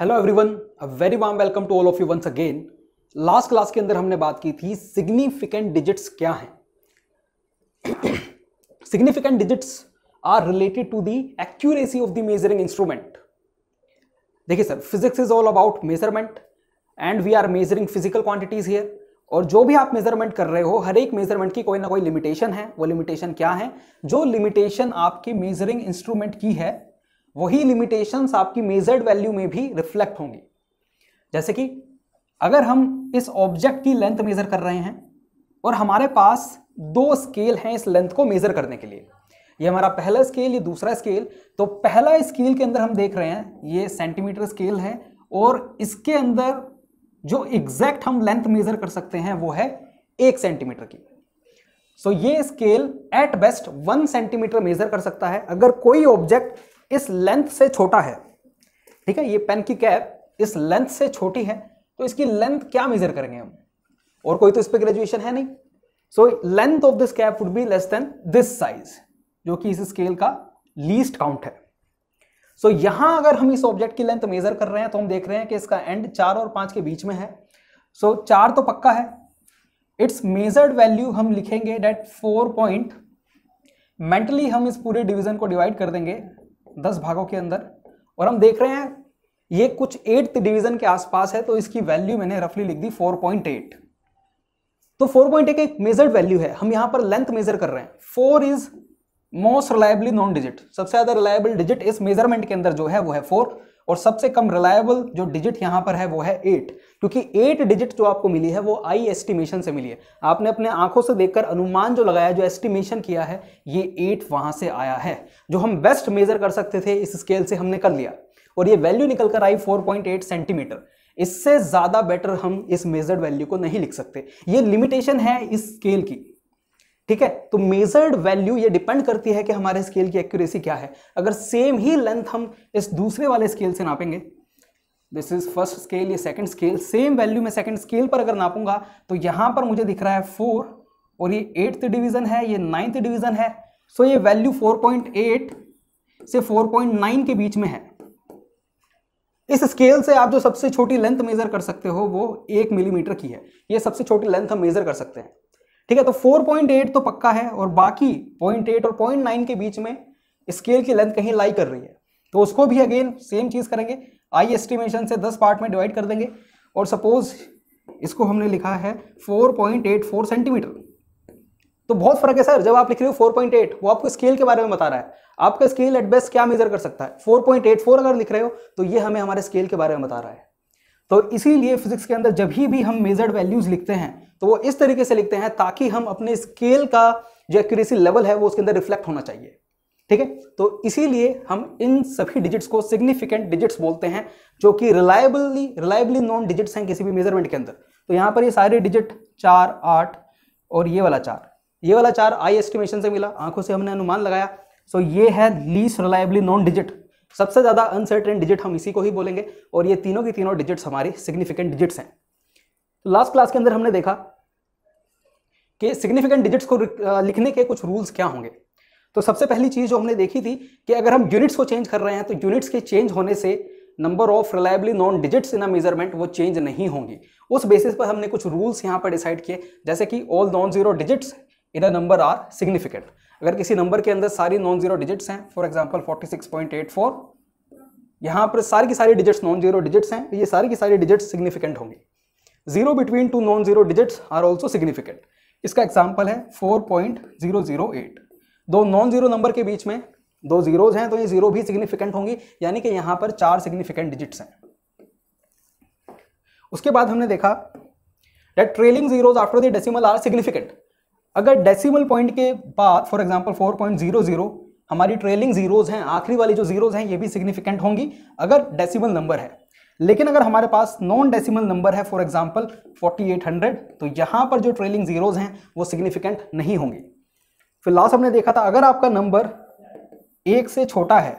Hello everyone a very warm welcome to all of you once again last class के अंदर हमने बात की थी सिग्निफिकेंट डिजिट्स क्या हैं significant digits are related to the accuracy of the measuring instrument देखिए sir physics is all about measurement and we are measuring physical quantities here और जो भी आप मेजरमेंट कर रहे हो हर एक मेजरमेंट की कोई ना कोई लिमिटेशन है वो लिमिटेशन क्या है जो लिमिटेशन आपके मेजरिंग इंस्ट्रूमेंट की है वही लिमिटेशंस आपकी मेजर्ड वैल्यू में भी रिफ्लेक्ट होंगी जैसे कि अगर हम इस ऑब्जेक्ट की लेंथ मेज़र कर रहे हैं और हमारे पास दो स्केल हैं इस लेंथ को मेज़र करने के लिए ये हमारा पहला स्केल ये दूसरा स्केल तो पहला स्केल के अंदर हम देख रहे हैं ये सेंटीमीटर स्केल है और इसके अंदर जो एग्जैक्ट हम लेंथ मेज़र कर सकते हैं वो है एक सेंटीमीटर की सो so, ये scale at best one centimetre measure कर सकता है अगर कोई ऑब्जेक्ट इस लेंथ से छोटा है ठीक है ये पेन की कैप इस लेंथ से छोटी है तो इसकी लेंथ क्या मेजर करेंगे हम और कोई तो इस पर ग्रेजुएशन है नहीं so length of this cap would be less than this size जो कि इस स्केल का लीस्ट काउंट है सो so, यहां अगर हम इस ऑब्जेक्ट की लेंथ मेजर कर रहे हैं तो हम देख रहे हैं कि इसका एंड चार और पांच के बीच में है सो so, चार तो पक्का है इट्स मेजर्ड वैल्यू हम लिखेंगे डेट फोर पॉइंट मेंटली हम इस पूरे डिवीजन को डिवाइड कर देंगे दस भागों के अंदर और हम देख रहे हैं ये कुछ एट्थ डिवीजन के आसपास है तो इसकी वैल्यू मैंने रफली लिख दी 4.8 तो 4.8 एक मेजर्ड वैल्यू है हम यहां पर लेंथ मेजर कर रहे हैं four is most reliably known digit सबसे ज्यादा रिलायबल डिजिट इस मेजरमेंट के अंदर जो है वो है फोर और सबसे कम रिलायबल जो डिजिट यहां पर है वो है एट क्योंकि एट डिजिट जो आपको मिली है वो आई एस्टिमेशन से मिली है आपने अपने आंखों से देखकर अनुमान जो लगाया जो एस्टिमेशन किया है ये एट वहां से आया है जो हम बेस्ट मेजर कर सकते थे इस स्केल से हमने कर लिया और ये वैल्यू निकल कर आई 4.8 सेंटीमीटर इससे ज़्यादा बेटर हम इस मेजर्ड वैल्यू को नहीं लिख सकते ये लिमिटेशन है इस स्केल की ठीक है तो मेजर्ड वैल्यू ये डिपेंड करती है कि हमारे स्केल की एक्यूरेसी क्या है अगर सेम ही लेंथ हम इस दूसरे वाले स्केल से नापेंगे दिस इज फर्स्ट स्केल ये सेकंड स्केल सेम वैल्यू में सेकंड स्केल पर अगर नापूंगा तो यहां पर मुझे दिख रहा है फोर और ये एट्थ डिवीजन है ये नाइन्थ डिवीजन है सो ये वैल्यू 4.8 से 4.9 के बीच में है इस स्केल से आप जो सबसे छोटी लेंथ मेजर कर सकते हो वो एक मिलीमीटर की है ये सबसे छोटी लेंथ हम मेजर कर सकते हैं ठीक है तो 4.8 तो पक्का है और बाकी 0.8 और 0.9 के बीच में स्केल की लेंथ कहीं लाई कर रही है तो उसको भी अगेन सेम चीज़ करेंगे आई एस्टिमेशन से 10 पार्ट में डिवाइड कर देंगे और सपोज इसको हमने लिखा है 4.84 सेंटीमीटर तो बहुत फर्क है सर जब आप लिख रहे हो 4.8 वो आपको स्केल के बारे में बता रहा है आपका स्केल एट बेस्ट क्या मेजर कर सकता है 4.84 अगर लिख रहे हो तो ये हमें हमारे स्केल के बारे में बता रहा है तो इसीलिए फिजिक्स के अंदर जब भी हम मेजर्ड वैल्यूज लिखते हैं तो वो इस तरीके से लिखते हैं ताकि हम अपने स्केल का जो एक्यूरेसी लेवल है वो उसके अंदर रिफ्लेक्ट होना चाहिए ठीक है तो इसीलिए हम इन सभी डिजिट्स को सिग्निफिकेंट डिजिट्स बोलते हैं जो कि रिलायबली रिलायबली नॉन डिजिट्स हैं किसी भी मेजरमेंट के अंदर तो यहाँ पर ये सारे डिजिट चार आठ और ये वाला चार ये वाला चार आई एस्टिमेशन से मिला आंखों से हमने अनुमान लगाया सो ये है लीस रिलायबली नॉन डिजिट सबसे ज़्यादा अनसर्टेन डिजिट हम इसी को ही बोलेंगे और ये तीनों की तीनों डिजिट्स हमारी सिग्निफिकेंट डिजिट्स हैं लास्ट क्लास के अंदर हमने देखा कि सिग्निफिकेंट डिजिट्स को लिखने के कुछ रूल्स क्या होंगे तो सबसे पहली चीज़ जो हमने देखी थी कि अगर हम यूनिट्स को चेंज कर रहे हैं तो यूनिट्स के चेंज होने से number of reliably known digits in a measurement वो चेंज नहीं होंगी उस बेसिस पर हमने कुछ रूल्स यहाँ पर डिसाइड किए जैसे कि all non zero digits in a number are significant अगर किसी नंबर के अंदर सारी नॉन जीरो डिजिट्स हैं फॉर एग्जाम्पल फोर यहाँ पर सारी की सारी डिजिट्स नॉन जीरो डिजिट्स हैं तो ये सारी की सारी डिजिट्स सिग्निफिकेंट होंगी zero between two non zero digits are also significant इसका एग्जाम्पल है four point zero zero eight दो नॉन जीरो नंबर के बीच में दो जीरोज हैं तो ये जीरो भी सिग्निफिकेंट होंगी यानी कि यहाँ पर चार सिग्निफिकेंट डिजिट्स हैं उसके बाद हमने देखा that trailing zeros after the decimal are significant अगर डेसिमल पॉइंट के बाद for example four point zero zero हमारी ट्रेलिंग जीरोज हैं आखिरी वाली जो जीरोज हैं ये भी सिग्निफिकेंट होंगी अगर डेसिमल नंबर है लेकिन अगर हमारे पास नॉन डेसिमल नंबर है फॉर एग्जाम्पल 4800 तो यहां पर जो ट्रेलिंग जीरोज हैं वो सिग्निफिकेंट नहीं होंगे फिर लास्ट हमने देखा था अगर आपका नंबर एक से छोटा है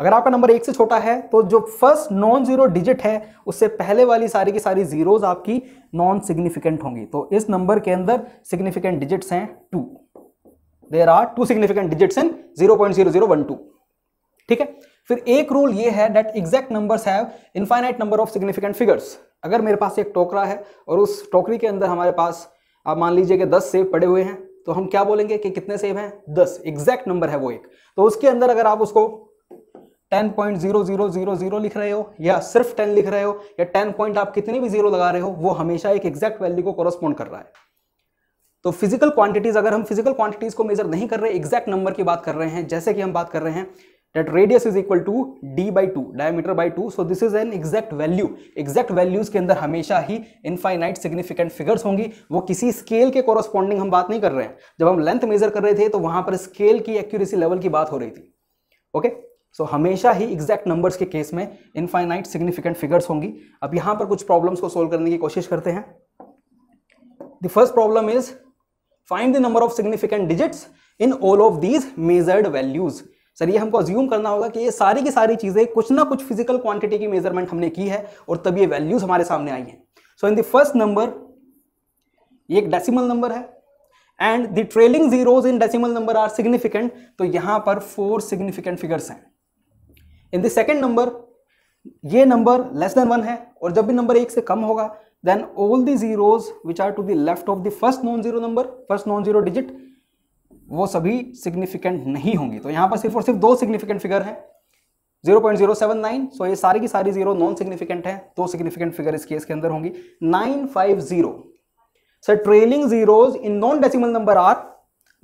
अगर आपका नंबर एक से छोटा है तो जो फर्स्ट नॉन जीरो डिजिट है उससे पहले वाली सारी की सारी जीरोज आपकी नॉन सिग्निफिकेंट होंगी तो इस नंबर के अंदर सिग्निफिकेंट डिजिट्स हैं two there are two significant digits in zero point zero zero one two ठीक है फिर एक रूल ये है that exact numbers have infinite number of significant figures अगर मेरे पास एक टोकरा है और उस टोकरी के अंदर हमारे पास आप मान लीजिए कि दस सेब पड़े हुए हैं तो हम क्या बोलेंगे कि कितने सेब हैं दस एग्जैक्ट नंबर है वो एक तो उसके अंदर अगर आप उसको 10.0000 लिख रहे हो या सिर्फ 10 लिख रहे हो या 10 पॉइंट आप कितनी भी जीरो लगा रहे हो वो हमेशा एक एग्जैक्ट वैल्यू को कॉरस्पॉन्ड कर रहा है तो फिजिकल क्वांटिटीज अगर हम फिजिकल क्वांटिटीज को मेजर नहीं कर रहे एग्जैक्ट नंबर की बात कर रहे हैं जैसे कि हम बात कर रहे हैं that radius is equal to d by 2 diameter by 2 so this is an exact value exact values ke andar hamesha hi infinite significant figures hongi wo kisi scale ke corresponding hum baat nahi kar rahe हैं जब हम length major कर रहे थे तो वहां पर scale की एक्यूरेसी लेवल की बात हो रही थी okay? सो so, हमेशा ही एग्जैक्ट नंबर्स के केस में इनफाइनाइट सिग्निफिकेंट फिगर्स होंगी अब यहां पर कुछ प्रॉब्लम्स को सोल्व करने की कोशिश करते हैं the first problem is find the number of significant digits in all of these measured values sir ये हमको अज्यूम करना होगा कि ये सारी की सारी चीज़ें कुछ ना कुछ फिजिकल क्वांटिटी की मेजरमेंट हमने की है और तब ये वैल्यूज हमारे सामने आई हैं so in the first number ये एक डेसिमल नंबर है and the trailing zeros in decimal number are significant तो यहाँ पर फोर सिग्निफिकेंट फिगर्स हैं इन द सेकेंड नंबर ये नंबर लेस देन वन है और जब भी नंबर एक से कम होगा then all the zeros which are to the left of the first non zero number first non zero digit वो सभी तो सिग्निफिकेंट तो नहीं होंगी तो यहाँ पर सिर्फ और सिर्फ दो सिग्निफिकेंट फिगर हैं 0.079 सो ये सारी की सारी जीरो नॉन सिग्निफिकेंट है दो सिग्निफिकेंट फिगर इस केस के अंदर होंगी 950 sir trailing zeros in non decimal number are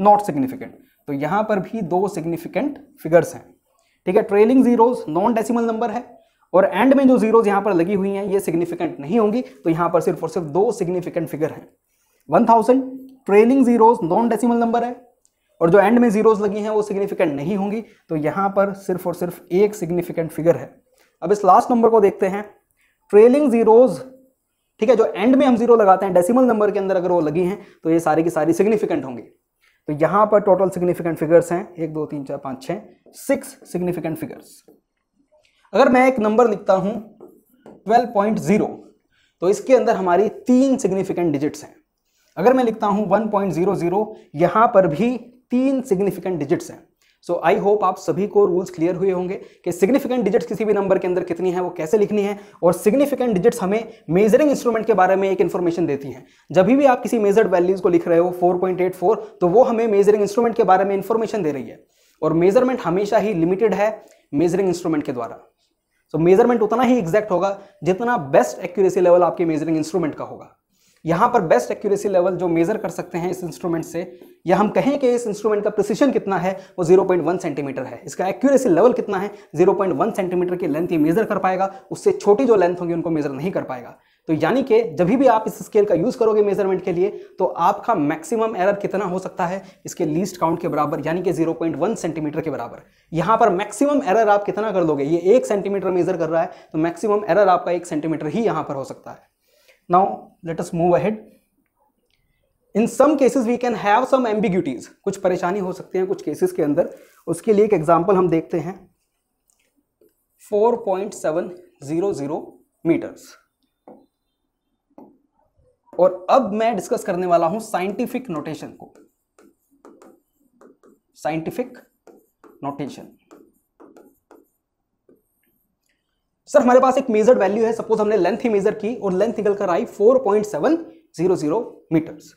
not significant तो यहाँ पर भी दो सिग्निफिकेंट फिगर्स हैं ठीक है trailing zeros non decimal number है और एंड में जो जीरोज यहाँ पर लगी हुई हैं ये सिग्निफिकेंट नहीं होंगी तो यहाँ पर सिर्फ और सिर्फ दो सिग्निफिकेंट फिगर हैं 1000 trailing zeros non decimal number है और जो एंड में जीरोज लगी हैं वो सिग्निफिकेंट नहीं होंगी तो यहाँ पर सिर्फ और सिर्फ एक सिग्निफिकेंट फिगर है अब इस लास्ट नंबर को देखते हैं ट्रेलिंग जीरोज ठीक है जो एंड में हम जीरो लगाते हैं डेसिमल नंबर के अंदर अगर वो लगी हैं तो ये सारी की सारी सिग्निफिकेंट होंगी तो यहाँ पर टोटल सिग्निफिकेंट फिगर्स हैं एक दो तीन चार पाँच छः सिक्स सिग्निफिकेंट फिगर्स अगर मैं एक नंबर लिखता हूँ ट्वेल्व पॉइंट जीरो तो इसके अंदर हमारी तीन सिग्निफिकेंट डिजिट्स हैं अगर मैं लिखता हूँ वन पॉइंट जीरो जीरो यहाँ पर भी तीन सिग्निफिकेंट डिजिट्स हैं सो आई होप आप सभी को रूल्स क्लियर हुए होंगे कि सिग्निफिकेंट डिजिट्स किसी भी नंबर के अंदर कितनी है वो कैसे लिखनी है और सिग्निफिकेंट डिजिट्स हमें मेजरिंग इंस्ट्रूमेंट के बारे में एक इन्फॉर्मेशन देती हैं जब भी आप किसी मेजर्ड वैल्यूज को लिख रहे हो 4.84 तो वो हमें मेजरिंग इंस्ट्रूमेंट के बारे में इन्फॉर्मेशन दे रही है और मेजरमेंट हमेशा ही लिमिटेड है मेजरिंग इंस्ट्रूमेंट के द्वारा सो so, मेजरमेंट उतना ही एग्जैक्ट होगा जितना बेस्ट एक्यूरेसी लेवल आपके मेजरिंग इंस्ट्रूमेंट का होगा यहाँ पर बेस्ट एक्यूरेसी लेवल जो मेज़र कर सकते हैं इस इंस्ट्रूमेंट से या हम कहें कि इस इंस्ट्रूमेंट का प्रिसिशन कितना है वो 0.1 सेंटीमीटर है इसका एक्यूरेसी लेवल कितना है 0.1 सेंटीमीटर की लेंथ ये मेज़र कर पाएगा उससे छोटी जो लेंथ होगी उनको मेज़र नहीं कर पाएगा तो यानी कि जब भी आप इस स्केल का यूज़ करोगे मेजरमेंट के लिए तो आपका मैक्सिमम एरर कितना हो सकता है इसके लीस्ट काउंट के बराबर यानी कि 0.1 सेंटीमीटर के बराबर यहाँ पर मैक्सिमम एरर आप कितना कर लोगे ये एक सेंटीमीटर मेजर कर रहा है तो मैक्सिमम एरर आपका एक सेंटीमीटर ही यहाँ पर हो सकता है now let us move ahead in some cases we can have some ambiguities कुछ परेशानी हो सकती हैं कुछ केसेस के अंदर उसके लिए एक एग्जाम्पल हम देखते हैं four point seven zero zero meters और अब मैं डिस्कस करने वाला हूं साइंटिफिक नोटेशन को साइंटिफिक नोटेशन सर हमारे पास एक मेजर्ड वैल्यू है सपोज हमने लेंथ ही मेजर की और लेंथ निकल कर आई 4.700 मीटर्स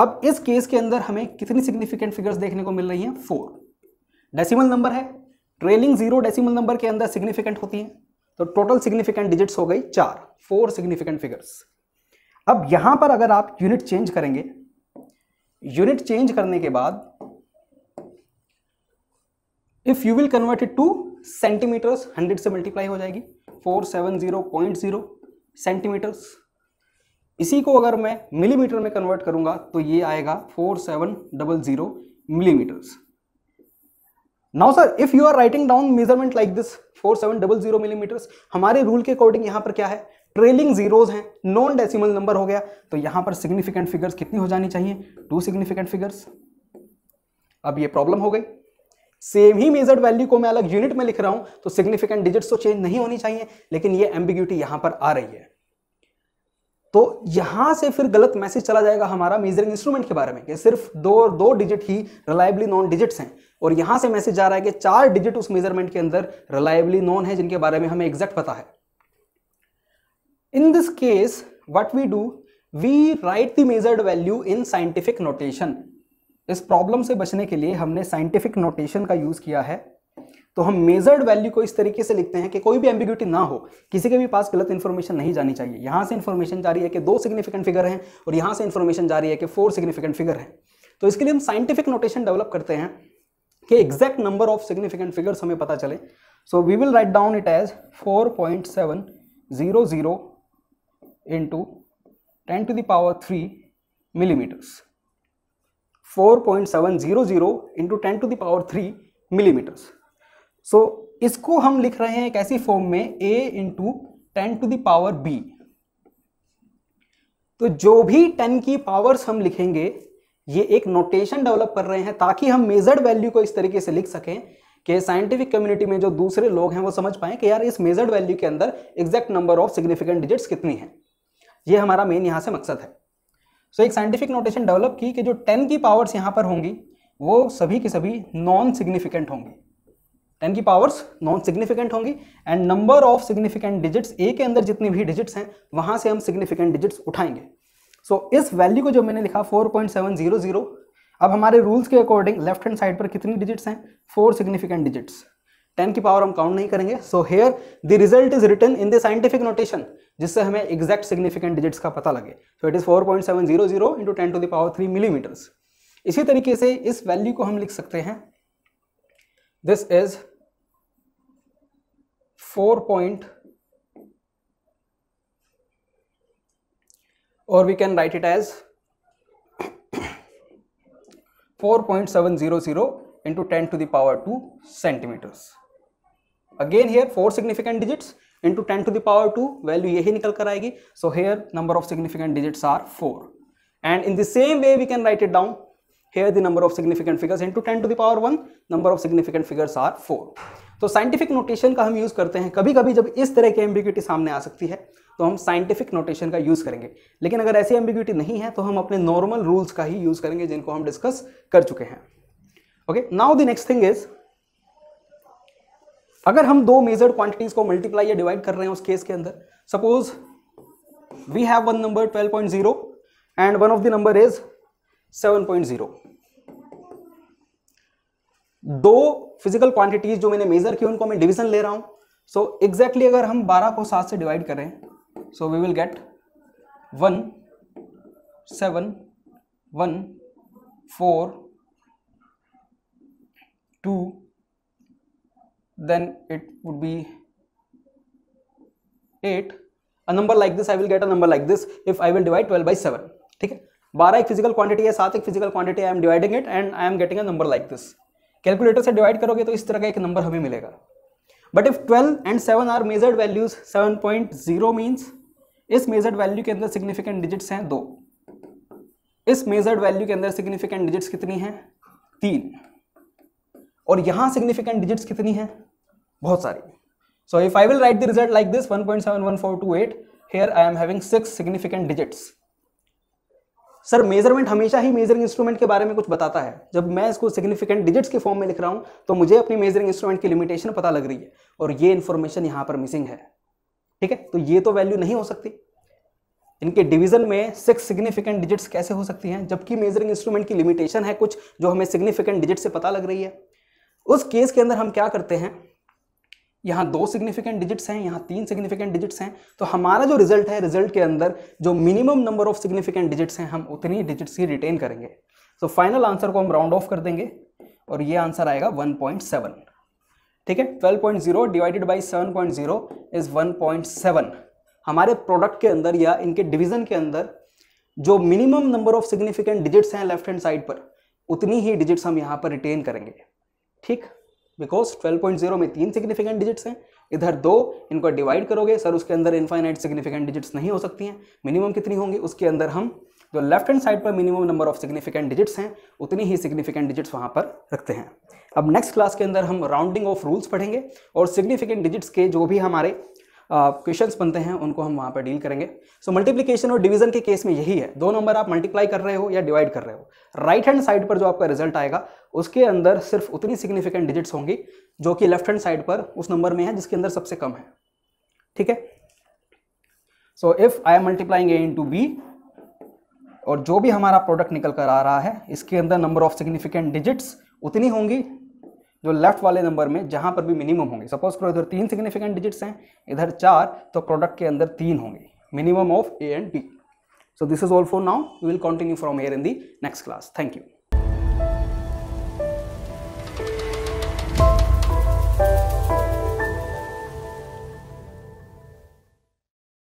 अब इस केस के अंदर हमें कितनी सिग्निफिकेंट फिगर्स देखने को मिल रही हैं फोर डेसिमल नंबर है ट्रेलिंग जीरो डेसिमल नंबर के अंदर सिग्निफिकेंट होती हैं तो टोटल सिग्निफिकेंट डिजिट्स हो गई चार फोर सिग्निफिकेंट फिगर्स अब यहां पर अगर आप यूनिट चेंज करेंगे यूनिट चेंज करने के बाद if you will convert it to centimeters hundred से मल्टीप्लाई हो जाएगी four seven zero point zero centimeters इसी को अगर मैं मिलीमीटर में कन्वर्ट करूंगा तो ये आएगा four seven double zero millimeters now sir if you are writing down measurement like this four seven double zero millimeters हमारे रूल के अकॉर्डिंग यहां पर क्या है ट्रेलिंग जीरोज हैं नॉन डेसिमल नंबर हो गया तो यहां पर सिग्निफिकेंट फिगर्स कितनी हो जानी चाहिए टू सिग्निफिकेंट फिगर्स अब ये प्रॉब्लम हो गई सेम ही मेजर्ड वैल्यू को मैं अलग यूनिट में लिख रहा हूं तो सिग्निफिकेंट डिजिट्स तो चेंज नहीं होनी चाहिए लेकिन ये एम्बिग्यूटी यहां पर आ रही है तो यहां से फिर गलत मैसेज चला जाएगा हमारा मेजरिंग इंस्ट्रूमेंट के बारे में कि सिर्फ दो दो डिजिट ही रिलायबली नॉन डिजिट्स हैं और यहां से मैसेज जा रहा है कि चार डिजिट उस मेजरमेंट के अंदर रिलायबली नॉन है जिनके बारे में हमें एग्जैक्ट पता है in this case what we do we write the measured value in scientific notation इस प्रॉब्लम से बचने के लिए हमने साइंटिफिक नोटेशन का यूज़ किया है तो हम मेजर्ड वैल्यू को इस तरीके से लिखते हैं कि कोई भी एम्बिग्यूटी ना हो किसी के भी पास गलत इन्फॉर्मेशन नहीं जानी चाहिए यहाँ से इन्फॉर्मेशन जा रही है कि दो सिग्निफिकेंट फिगर हैं और यहाँ से इन्फॉर्मेशन जा रही है कि फोर सिग्निफिकेंट फिगर हैं तो इसके लिए हम साइंटिफिक नोटेशन डेवलप करते हैं कि exact number of significant figures हमें पता चले so we will write down it as four point seven zero zero into ten to the power three millimeters zero zero into ten to the power three millimeters so इसको हम लिख रहे हैं एक ऐसी फॉर्म में a into ten to the power b तो जो भी 10 की पावर्स हम लिखेंगे ये एक नोटेशन डेवलप कर रहे हैं ताकि हम मेजर्ड वैल्यू को इस तरीके से लिख सकें कि साइंटिफिक कम्युनिटी में जो दूसरे लोग हैं वो समझ पाए कि यार इस मेजर्ड वैल्यू के अंदर exact number of significant digits कितनी है ये हमारा मेन यहाँ से मकसद है सो so, एक साइंटिफिक नोटेशन डेवलप की कि जो टेन की पावर्स यहाँ पर होंगी वो सभी के सभी नॉन सिग्निफिकेंट होंगी टेन की पावर्स नॉन सिग्निफिकेंट होंगी and number of significant digits a के अंदर जितनी भी डिजिट्स हैं वहाँ से हम सिग्निफिकेंट डिजिट्स उठाएंगे सो so, इस वैल्यू को जो मैंने लिखा 4.700 अब हमारे रूल्स के अकॉर्डिंग लेफ्ट हैंड साइड पर कितनी डिजिट्स हैं फोर सिग्निफिकेंट डिजिट्स 10 की पावर हम काउंट नहीं करेंगे so here the result is written in the scientific notation जिससे हमें एग्जैक्ट सिग्निफिकेंट डिजिट्स का पता लगे so it is four point seven zero zero into ten to the power three millimeters इसी तरीके से इस वैल्यू को हम लिख सकते हैं दिस इज फोर पॉइंट और we can write it as four point seven zero zero into ten to the power two centimeters again here four significant digits into ten to the power two value यही निकल कर आएगी so here number of significant digits are four and in the same way we can write it down here the number of significant figures in two ten to the power one number of significant figures are four तो scientific notation का हम use करते हैं कभी कभी जब इस तरह की एम्बिग्यूटी सामने आ सकती है तो हम साइंटिफिक नोटेशन का यूज़ करेंगे लेकिन अगर ऐसी एम्बिग्यूटी नहीं है तो हम अपने नॉर्मल रूल्स का ही यूज़ करेंगे जिनको हम डिस्कस कर चुके हैं okay now the next thing is अगर हम दो मेजर क्वांटिटीज को मल्टीप्लाई या डिवाइड कर रहे हैं उस केस के अंदर suppose we have one number 12.0 and one of the number is 7.0 दो फिजिकल क्वांटिटीज जो मैंने मेजर की उनको मैं डिवीजन ले रहा हूं सो so, एग्जैक्टली exactly अगर हम 12 को 7 से डिवाइड करें so we will get 1 7 1 4 two then it would be 8 a number like this i will get a number like this if i will divide 12 by 7 ठीक है 12 एक फिजिकल क्वांटिटी है साथ एक physical quantity I am dividing it and I am getting a number like this calculator से divide करोगे तो इस तरह का एक नंबर हमें मिलेगा but if 12 and 7 are measured values 7.0 means इस मेजर्ड वैल्यू के अंदर सिग्निफिकेंट डिजिट्स हैं दो इस मेजर्ड वैल्यू के अंदर सिग्निफिकेंट डिजिट्स कितनी हैं तीन और यहाँ सिग्निफिकेंट डिजिट्स कितनी हैं बहुत सारी so if I will write the result like this 1.71428 here I am having six significant digits sir measurement हमेशा ही मेजरिंग इंस्ट्रूमेंट के बारे में कुछ बताता है जब मैं इसको सिग्निफिकेंट डिजिट्स के फॉर्म में लिख रहा हूँ तो मुझे अपनी मेजरिंग इंस्ट्रूमेंट की लिमिटेशन पता लग रही है और ये इन्फॉर्मेशन यहाँ पर मिसिंग है ठीक है तो ये तो वैल्यू नहीं हो सकती इनके डिवीजन में सिक्स सिग्निफिकेंट डिजिट्स कैसे हो सकती हैं जबकि मेजरिंग इंस्ट्रूमेंट की लिमिटेशन है कुछ जो हमें सिग्निफिकेंट डिजिट से पता लग रही है उस केस के अंदर हम क्या करते हैं यहाँ दो सिग्निफिकेंट डिजिट्स हैं यहाँ तीन सिग्निफिकेंट डिजिट्स हैं तो हमारा जो रिजल्ट है रिजल्ट के अंदर जो minimum number of significant digits हैं हम उतनी डिजिट्स ही रिटेन करेंगे सो फाइनल आंसर को हम राउंड ऑफ कर देंगे और ये आंसर आएगा 1.7 ठीक है 12.0 डिवाइडेड बाय 7.0 इज 1.7 हमारे प्रोडक्ट के अंदर या इनके डिवीजन के अंदर जो minimum number of significant digits हैं लेफ्ट हैंड साइड पर उतनी ही डिजिट्स हम यहाँ पर रिटेन करेंगे ठीक बिकॉज 12.0 में तीन सिग्निफिकेंट डिजिट्स हैं इधर दो इनको डिवाइड करोगे सर उसके अंदर इनफाइनाइट सिग्निफिकेंट डिजिट्स नहीं हो सकती हैं मिनिमम कितनी होंगी उसके अंदर हम जो लेफ्ट हैंड साइड पर minimum number of significant digits हैं उतनी ही सिग्निफिकेंट डिजिट्स वहाँ पर रखते हैं अब नेक्स्ट क्लास के अंदर हम राउंडिंग ऑफ रूल्स पढ़ेंगे और सिग्निफिकेंट डिजिट्स के जो भी हमारे क्वेश्चंस बनते हैं उनको हम वहाँ पर डील करेंगे सो मल्टीप्लिकेशन और डिवीजन के केस में यही है दो नंबर आप मल्टीप्लाई कर रहे हो या डिवाइड कर रहे हो राइट हैंड साइड पर जो आपका रिजल्ट आएगा उसके अंदर सिर्फ उतनी सिग्निफिकेंट डिजिट्स होंगी जो कि लेफ्ट हैंड साइड पर उस नंबर में है जिसके अंदर सबसे कम है ठीक है so if I am multiplying a into b और जो भी हमारा प्रोडक्ट निकल कर आ रहा है इसके अंदर नंबर ऑफ सिग्निफिकेंट डिजिट्स उतनी होंगी जो लेफ्ट वाले नंबर में जहाँ पर भी मिनिमम होंगे सपोज करो इधर तीन सिग्निफिकेंट डिजिट्स हैं इधर चार तो प्रोडक्ट के अंदर तीन होंगे minimum of a and b so this is all for now we will continue from here in the next class thank you